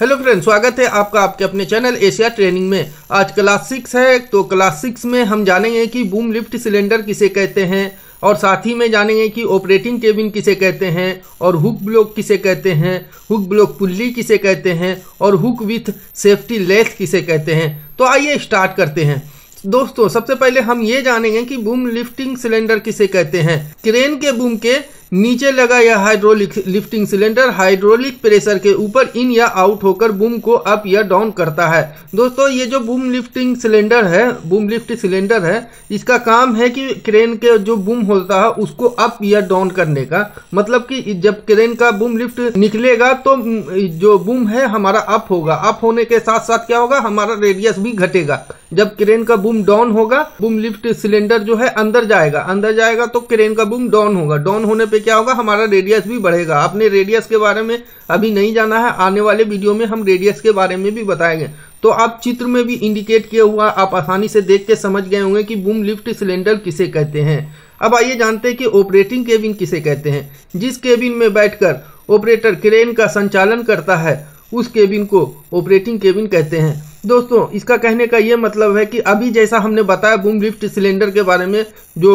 hello friends स्वागत है आपका आपके अपने चैनल एशिया ट्रेनिंग में आज क्लास सिक्स है तो क्लास सिक्स में हम जानेंगे कि बूम लिफ्ट सिलेंडर किसे कहते हैं और साथ ही में जानेंगे कि ऑपरेटिंग केबिन किसे कहते हैं और हुक ब्लॉक किसे कहते हैं हुक ब्लॉक पुल्ली किसे कहते हैं और हुक विथ सेफ्टी लेथ किसे कहते हैं तो आइए स्टार्ट करते हैं दोस्तों सबसे पहले हम ये जानेंगे कि बूम लिफ्टिंग सिलेंडर किसे कहते हैं क्रेन के बूम के नीचे लगा यह hydraulic lifting cylinder hydraulic pressure के ऊपर इन या आउट होकर बूम को अप या डाउन करता है दोस्तों ये जो बूम लिफ्टिंग सिलेंडर है बूम लिफ्ट सिलेंडर है इसका काम है कि क्रेन के जो बूम होता है उसको अप या डाउन करने का मतलब कि जब क्रेन का बूम लिफ्ट निकलेगा तो जो बूम है हमारा अप होगा अप होने के साथ साथ क्या होगा हमारा रेडियस भी घटेगा जब क्रेन का बूम डाउन होगा बूम लिफ्ट सिलेंडर जो है अंदर जाएगा अंदर जाएगा तो क्रेन का बूम डाउन होगा डाउन होने पर उससे क्या होगा हमारा रेडियस भी बढ़ेगा आपने रेडियस के बारे में अभी नहीं जाना है आने वाले वीडियो में हम रेडियस के बारे में भी बताएंगे तो आप चित्र में भी इंडिकेट किया हुआ आप आसानी से देख के समझ गए होंगे कि बूम लिफ्ट सिलेंडर किसे कहते हैं अब आइए जानते हैं कि ऑपरेटिंग केबिन किसे कहते हैं जिस केबिन में बैठकर ऑपरेटर क्रेन का संचालन करता है उस केबिन को ऑपरेटिंग केबिन कहते हैं दोस्तों इसका कहने का ये मतलब है कि अभी जैसा हमने बताया बूम लिफ्ट सिलेंडर के बारे में जो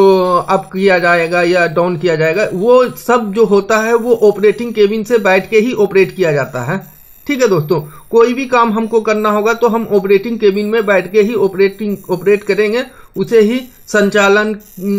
अप किया जाएगा या डाउन किया जाएगा वो सब जो होता है वो ऑपरेटिंग केबिन से बैठ के ही ऑपरेट किया जाता है ठीक है दोस्तों कोई भी काम हमको करना होगा तो हम ऑपरेटिंग केबिन में बैठ के ही ऑपरेटिंग ऑपरेट करेंगे उसे ही संचालन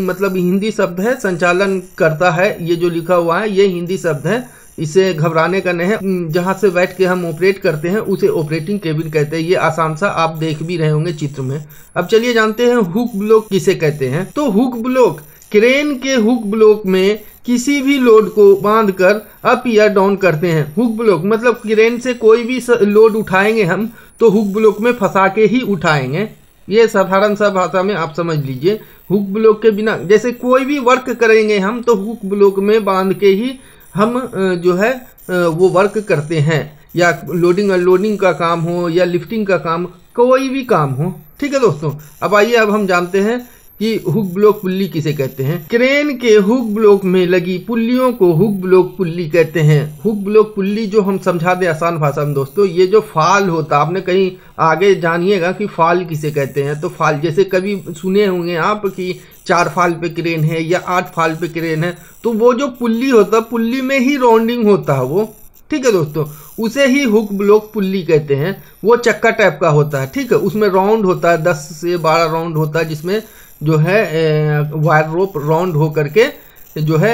मतलब हिंदी शब्द है संचालन करता है ये जो लिखा हुआ है ये हिंदी शब्द है इसे घबराने का नहीं जहाँ से बैठ के हम ऑपरेट करते हैं उसे ऑपरेटिंग केबिन कहते हैं ये आसान सा आप देख भी रहे होंगे चित्र में अब चलिए जानते हैं हुक ब्लॉक किसे कहते हैं तो हुक ब्लॉक क्रेन के हुक ब्लॉक में किसी भी लोड को बांध कर अप या डाउन करते हैं हुक ब्लॉक मतलब क्रेन से कोई भी लोड उठाएंगे हम तो हुक ब्लॉक में फंसा के ही उठाएंगे ये साधारण सा भाषा में आप समझ लीजिए हुक ब्लॉक के बिना जैसे कोई भी वर्क करेंगे हम तो हुक ब्लॉक में बांध के ही हम जो है वो वर्क करते हैं या लोडिंग अनलोडिंग का काम हो या लिफ्टिंग का काम कोई भी काम हो ठीक है दोस्तों अब आइए अब हम जानते हैं कि हुक ब्लॉक पुल्ली किसे कहते हैं क्रेन के हुक ब्लॉक में लगी पुल्लियों को हुक ब्लॉक पुल्ली कहते हैं हुक ब्लॉक पुल्ली जो हम समझा दे आसान भाषा में दोस्तों ये जो फाल होता आपने कहीं आगे जानिएगा कि फाल किसे कहते हैं तो फाल जैसे कभी सुने होंगे आप कि चार फाल पे क्रेन है या आठ फाल पे क्रेन है तो वो जो पुल्ली होता है पुल्ली में ही राउंडिंग होता है वो ठीक है दोस्तों उसे ही हुक ब्लॉक पुल्ली कहते हैं वो चक्का टाइप का होता है ठीक है उसमें राउंड होता है दस से बारह राउंड होता है जिसमें जो है वायर रोप राउंड हो करके जो है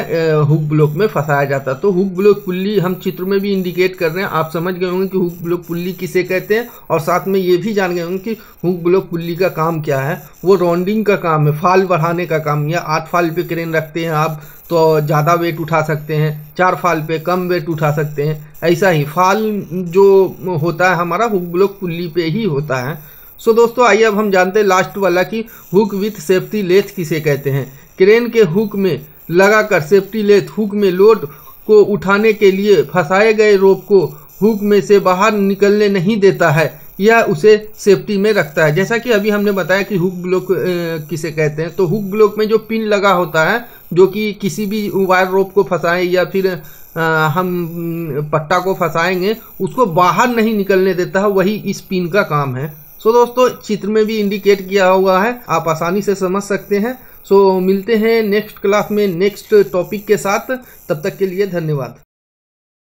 हुक ब्लॉक में फंसाया जाता है तो हुक ब्लॉक पुल्ली हम चित्र में भी इंडिकेट कर रहे हैं आप समझ गए होंगे कि हुक ब्लॉक पुल्ली किसे कहते हैं और साथ में ये भी जान गए होंगे कि हुक ब्लॉक पुल्ली का काम क्या है वो राउंडिंग का काम है फाल बढ़ाने का काम या आठ फाल पे क्रेन रखते हैं आप तो ज़्यादा वेट उठा सकते हैं चार फाल पे कम वेट उठा सकते हैं ऐसा ही फाल जो होता है हमारा हुक ब्लॉक पुल्ली पे ही होता है सो दोस्तों आइए अब हम जानते हैं लास्ट वाला कि हुक विथ सेफ्टी लेथ किसे कहते हैं क्रेन के हुक में लगाकर सेफ्टी लेथ हुक में लोड को उठाने के लिए फंसाए गए रोप को हुक में से बाहर निकलने नहीं देता है यह उसे सेफ्टी में रखता है जैसा कि अभी हमने बताया कि हुक ब्लॉक किसे कहते हैं तो हुक ब्लॉक में जो पिन लगा होता है जो कि किसी भी वायर रोप को फंसाएं या फिर आ, हम पट्टा को फंसाएंगे उसको बाहर नहीं निकलने देता है वही इस पिन का काम है सो दोस्तों चित्र में भी इंडिकेट किया हुआ है आप आसानी से समझ सकते हैं सो मिलते हैं नेक्स्ट क्लास में नेक्स्ट टॉपिक के साथ तब तक के लिए धन्यवाद